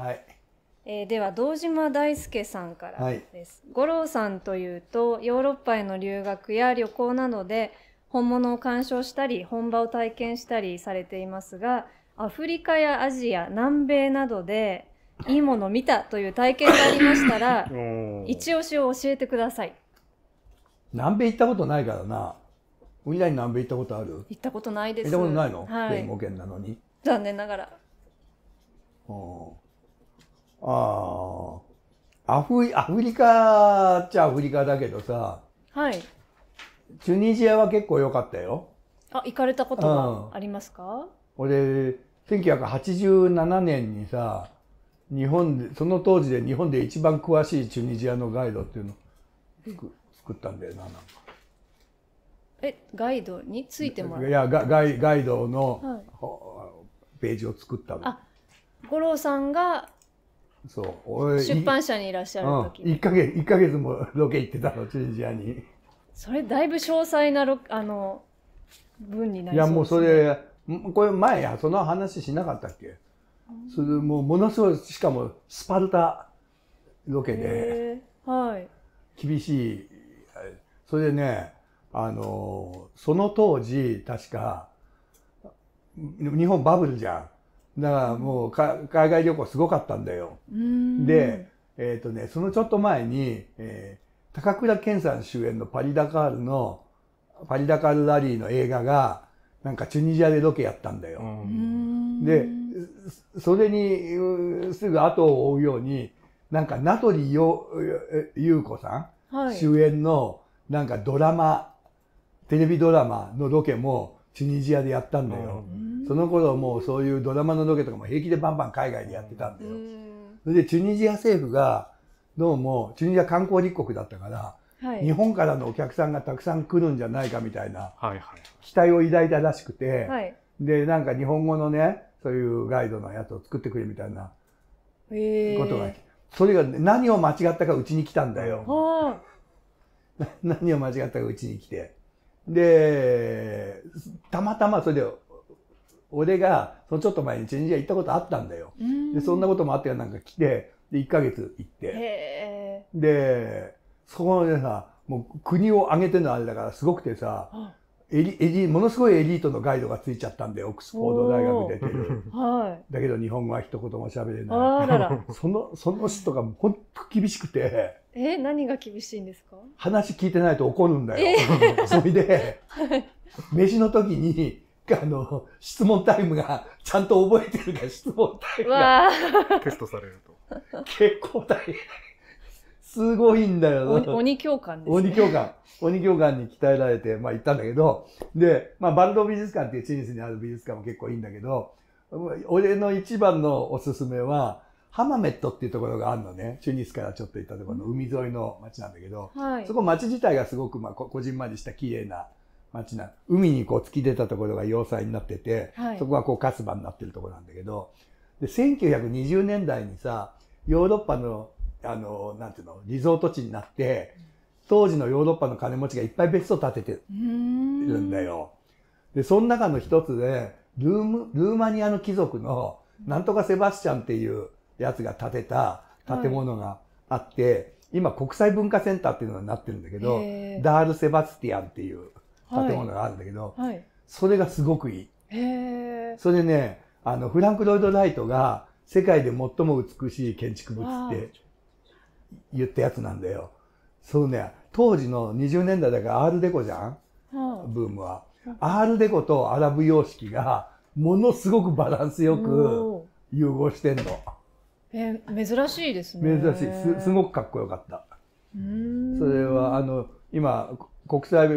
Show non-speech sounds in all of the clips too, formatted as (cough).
はいえー、では堂島大輔さんからです、はい、五郎さんというとヨーロッパへの留学や旅行などで本物を鑑賞したり本場を体験したりされていますがアフリカやアジア南米などでいいもの見たという体験がありましたら (laughs) 一押しを教えてください南米行ったことないからなウィナに南米行ったことある行ったことないです行ったことないの、はい、弁護圏なのに残念ながらああああ。アフアフリカっちゃアフリカだけどさ、はい。チュニジアは結構良かったよ。あ、行かれたことはありますか、うん、俺、1987年にさ、日本で、その当時で日本で一番詳しいチュニジアのガイドっていうのを作作ったんだよな、なんか。え、ガイドについてもらういやガガイ、ガイドの、はい、ページを作ったの。あ、五郎さんがそう出版社にいらっしゃる時に、うん、1か月1ヶ月もロケ行ってたのチュニジアにそれだいぶ詳細なロあの文になりそう、ね、いやもうそれこれ前やその話しなかったっけそれもうものすごいしかもスパルタロケで、はい、厳しいそれでねあのその当時確か日本バブルじゃんだからもう海外旅行すごかったんだよ。で、えっ、ー、とね、そのちょっと前に、えー、高倉健さん主演のパリ・ダカールの、パリ・ダカールラリーの映画が、なんかチュニジアでロケやったんだよ。で、それにすぐ後を追うように、なんか名取優子さん、はい、主演のなんかドラマ、テレビドラマのロケもチュニジアでやったんだよ、その頃もうそういうドラマのロケとかも平気でバンバン海外でやってたんだよ、それでチュニジア政府がどうもチュニジア観光立国だったから、はい、日本からのお客さんがたくさん来るんじゃないかみたいな期待を抱いたらしくて、はい、でなんか日本語のねそういうガイドのやつを作ってくれみたいなことが、それが何を間違ったかうちに来たんだよ。(laughs) 何を間違ったかうちに来て。で、たまたまそれで、俺が、そのちょっと前にチェンジア行ったことあったんだよ。で、そんなこともあってなんか来て、で、1ヶ月行って。で、そこでさ、もう国を挙げてのあれだからすごくてさ、エリエリものすごいエリートのガイドがついちゃったんでオックスフォード大学出てる、(laughs) はい、だけど日本語は一言も喋れない (laughs) そのその人が本当厳しくてえ何が厳しいんですか話聞いてないと怒るんだよ。えー、(laughs) それで、はい、飯の時に、あの、質問タイムが、ちゃんと覚えてるか質問タイムが。テストされると。結構大変。すごいんだよ。鬼教官です、ね、鬼教官。鬼教官に鍛えられて、まあ行ったんだけど、で、まあバルド美術館っていうチニスにある美術館も結構いいんだけど、俺の一番のおすすめは、ハマメットっていうところがあるのね、チュニスからちょっと行ったところの海沿いの町なんだけど、はい、そこ町自体がすごくまあこ、こじんまりした綺麗な町な、海にこう突き出たところが要塞になってて、はい、そこがこう活場になってるところなんだけど、で、1920年代にさ、ヨーロッパの、あの、なんていうの、リゾート地になって、当時のヨーロッパの金持ちがいっぱい別荘建ててるんだよ。で、その中の一つで、ルーム、ルーマニアの貴族の、なんとかセバスチャンっていう、やつが建てた建物があって、はい、今国際文化センターっていうのになってるんだけど、ダール・セバスティアンっていう建物があるんだけど、はい、それがすごくいい。それね、あの、フランク・ロイド・ライトが世界で最も美しい建築物って言ったやつなんだよ。そうね、当時の20年代だからアールデコじゃん、はあ、ブームは。アールデコとアラブ様式がものすごくバランスよく融合してんの。え珍しいですね珍しいすすごくかっこよかったそれはあの今国際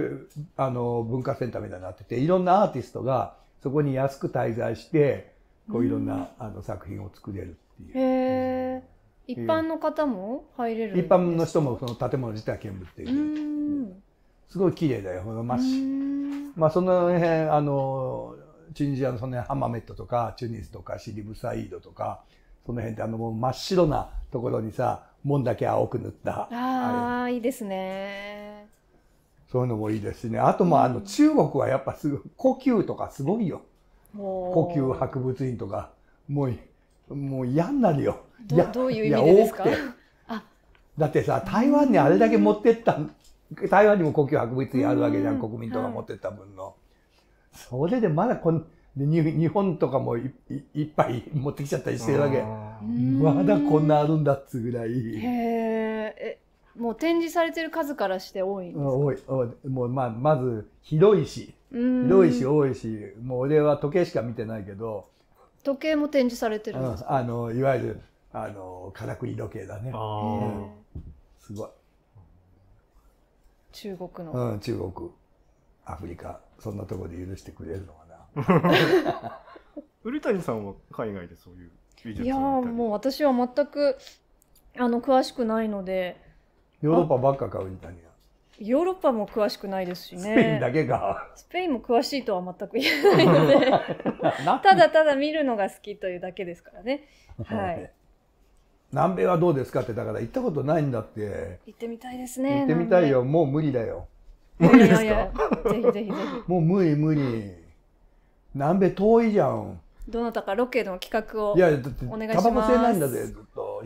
あの文化センターみたいになってていろんなアーティストがそこに安く滞在してこういろんな、あの作品を作れるっていう。へえ。一般の方も入れる一般の人もその建物自体見物できる。すごい綺麗だよ、ほのまし。まあその辺、あの、チュニジアのその辺ハマメットとか、チュニスとか、シリブサイードとか、その辺であのもう真っ白なところにさ門だけ青く塗ったああいいですねそういうのもいいですしねあともあの、う中国はやっぱすごい故宮とかすごいよ故宮博物院とかもうもう嫌になるよいやどういう意味ですかだってさ台湾にあれだけ持ってった、台湾にも故宮博物院あるわけじゃん、ん、国民とか持ってった分の、それでまだこので日本とかもいいっぱい持ってきちゃったりしてるわけまだこんなあるんだっつぐらいへえもう展示されてる数からして多いんですか多いもう、まあ、まず広いし広いし多いしもう俺は時計しか見てないけど時計も展示されてるんですか、あのいわゆるあのからくり時計だね、すごい中国の、うん、中国アフリカそんなところで許してくれるのは古 (laughs) 谷さんは海外でそういう美術いやもう私は全くあの詳しくないのでヨーロッパばっかか瓜谷はヨーロッパも詳しくないですしねスペインだけかスペインも詳しいとは全く言えないので (laughs) ただただ見るのが好きというだけですからねはい南米はどうですかってだから行ったことないんだって行ってみたいですね行ってみたいよもう無理だよ無理ですかぜひぜひぜひもう無理無理南米遠いじゃんどなたかロケの企画をいやだってお願いしますタバコ吸なんだぜずっと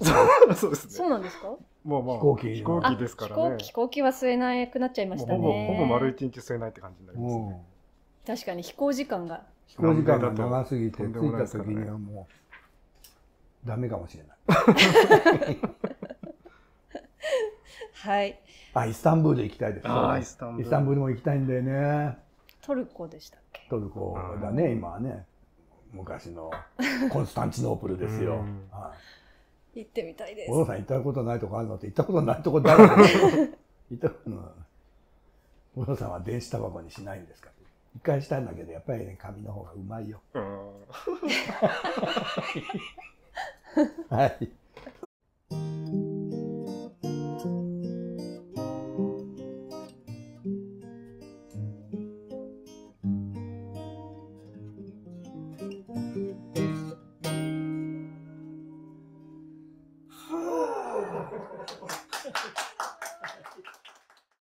そうですねそうなんですかもうまあ、飛行機飛行機ですからね飛行機は吸えなくなっちゃいましたねほぼほぼ丸一日吸えないって感じになりますね、ね、確かに飛行時間が飛行時間が長すぎて着いた時にはもうダメかもしれないはいあイスタンブール行きたいです、ね、イスタンブールも行きたいんだよねトルコでしたトルコだね、今はね昔のコンスタンチノープルですよ、はい、行ってみたいです小野さん行ったことないとこあるのって行ったことないとこだらけ (laughs) 行ったことないさんは電子タバコにしないんですか一回したんだけどやっぱりね紙の方がうまいよ。(laughs) はい